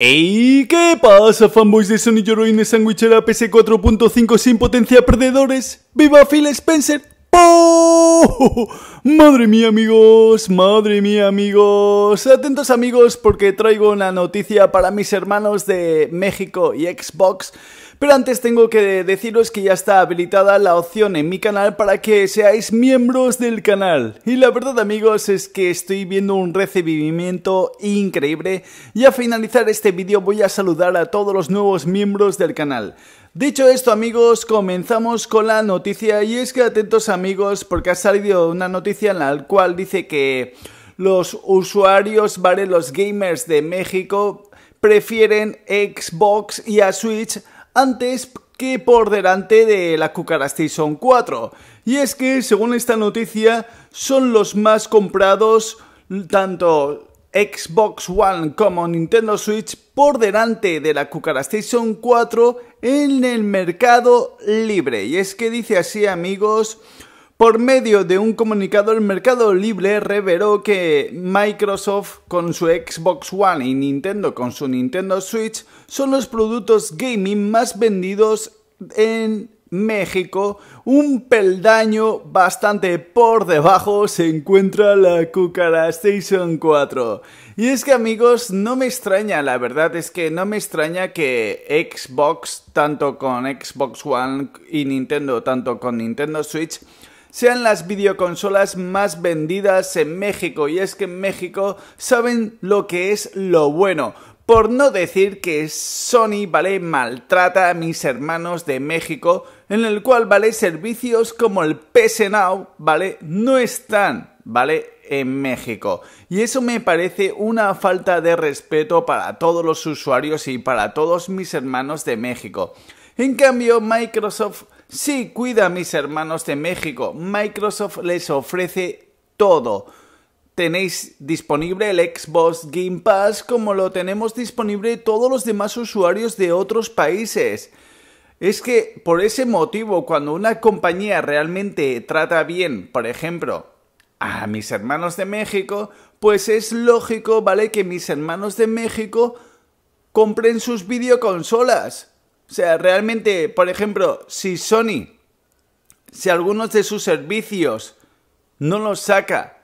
¡Ey! ¿Qué pasa, fanboys de Sony Heroine Sandwichera ps 4.5 sin potencia perdedores? ¡Viva Phil Spencer! Madre mía amigos, madre mía amigos, atentos amigos porque traigo una noticia para mis hermanos de México y Xbox. Pero antes tengo que deciros que ya está habilitada la opción en mi canal para que seáis miembros del canal. Y la verdad amigos es que estoy viendo un recibimiento increíble y a finalizar este vídeo voy a saludar a todos los nuevos miembros del canal. Dicho esto amigos, comenzamos con la noticia y es que atentos amigos porque ha salido una noticia en la cual dice que los usuarios, ¿vale? Los gamers de México prefieren Xbox y a Switch antes que por delante de la Station 4. Y es que, según esta noticia, son los más comprados tanto Xbox One como Nintendo Switch por delante de la Station 4 en el mercado libre. Y es que dice así, amigos, por medio de un comunicado, el Mercado Libre reveló que Microsoft con su Xbox One y Nintendo con su Nintendo Switch son los productos gaming más vendidos en México, un peldaño bastante por debajo se encuentra la Cucara Station 4. Y es que amigos, no me extraña, la verdad es que no me extraña que Xbox, tanto con Xbox One y Nintendo, tanto con Nintendo Switch, sean las videoconsolas más vendidas en México. Y es que en México saben lo que es lo bueno. Por no decir que Sony, ¿vale? Maltrata a mis hermanos de México, en el cual, ¿vale? Servicios como el PS Now, ¿vale? No están, ¿vale? en México. Y eso me parece una falta de respeto para todos los usuarios y para todos mis hermanos de México. En cambio, Microsoft Sí, cuida a mis hermanos de México. Microsoft les ofrece todo. Tenéis disponible el Xbox Game Pass como lo tenemos disponible todos los demás usuarios de otros países. Es que por ese motivo, cuando una compañía realmente trata bien, por ejemplo, a mis hermanos de México, pues es lógico, ¿vale? Que mis hermanos de México compren sus videoconsolas. O sea, realmente, por ejemplo, si Sony, si algunos de sus servicios no los saca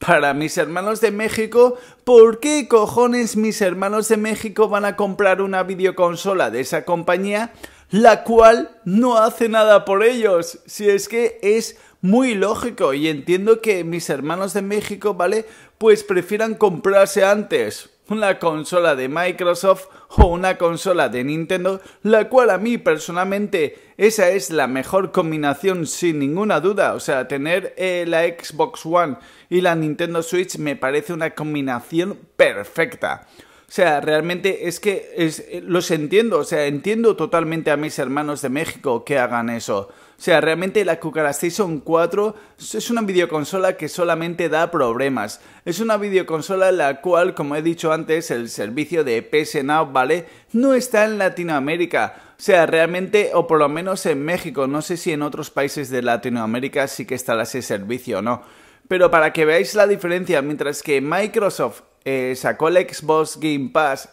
para mis hermanos de México, ¿por qué cojones mis hermanos de México van a comprar una videoconsola de esa compañía, la cual no hace nada por ellos? Si es que es muy lógico y entiendo que mis hermanos de México, ¿vale? Pues prefieran comprarse antes una consola de Microsoft o una consola de Nintendo, la cual a mí personalmente esa es la mejor combinación sin ninguna duda, o sea, tener eh, la Xbox One y la Nintendo Switch me parece una combinación perfecta. O sea, realmente es que eh, los entiendo, o sea, entiendo totalmente a mis hermanos de México que hagan eso. O sea, realmente la Cucarastation 4 es una videoconsola que solamente da problemas. Es una videoconsola en la cual, como he dicho antes, el servicio de PS Now, ¿vale? No está en Latinoamérica. O sea, realmente, o por lo menos en México, no sé si en otros países de Latinoamérica sí que estará ese servicio o no. Pero para que veáis la diferencia, mientras que Microsoft eh, sacó el Xbox Game Pass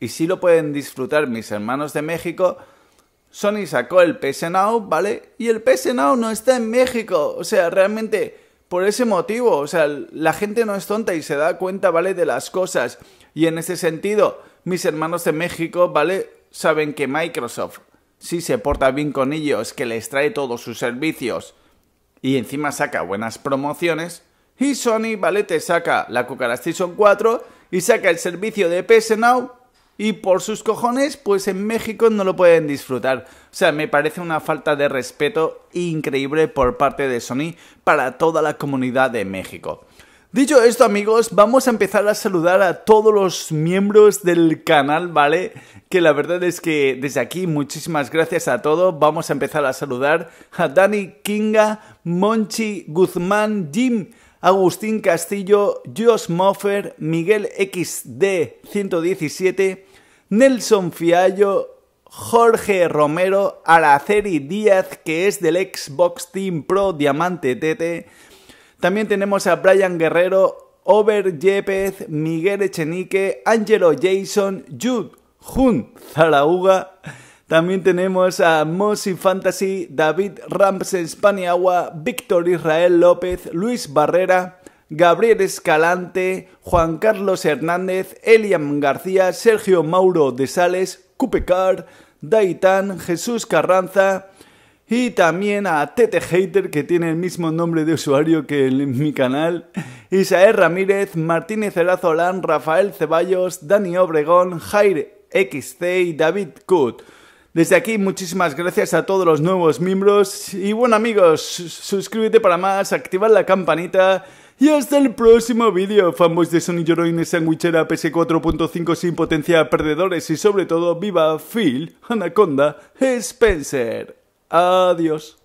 y si lo pueden disfrutar mis hermanos de México. Sony sacó el PS Now, ¿vale? Y el PS Now no está en México. O sea, realmente por ese motivo, o sea, la gente no es tonta y se da cuenta, ¿vale? De las cosas. Y en ese sentido, mis hermanos de México, ¿vale? Saben que Microsoft sí se porta bien con ellos, que les trae todos sus servicios y encima saca buenas promociones, y Sony, ¿vale? Te saca la Station 4 y saca el servicio de PS Now y por sus cojones, pues en México no lo pueden disfrutar. O sea, me parece una falta de respeto increíble por parte de Sony para toda la comunidad de México. Dicho esto amigos, vamos a empezar a saludar a todos los miembros del canal, ¿vale? Que la verdad es que desde aquí muchísimas gracias a todos. Vamos a empezar a saludar a Dani Kinga, Monchi Guzmán, Jim, Agustín Castillo, Josh Moffer, Miguel XD117, Nelson Fiallo, Jorge Romero, Araceli Díaz, que es del Xbox Team Pro Diamante TT. También tenemos a Brian Guerrero, Over Yepes, Miguel Echenique, Angelo Jason, Jude Jun Zarauga, también tenemos a Mossy Fantasy, David Ramses Paniagua, Víctor Israel López, Luis Barrera, Gabriel Escalante, Juan Carlos Hernández, Elian García, Sergio Mauro de Sales, Cupecar, Daitán, Jesús Carranza y también a Tete Hater que tiene el mismo nombre de usuario que en mi canal, Isael Ramírez, Martínez Elazolán, Rafael Ceballos, Dani Obregón, Jair XC y David Kut. Desde aquí, muchísimas gracias a todos los nuevos miembros. Y bueno, amigos, suscríbete para más, activa la campanita. Y hasta el próximo vídeo, fanboys de Sony Yoroin, Sandwichera, PS4.5 sin potencia, perdedores y sobre todo, viva Phil, Anaconda, Spencer. Adiós.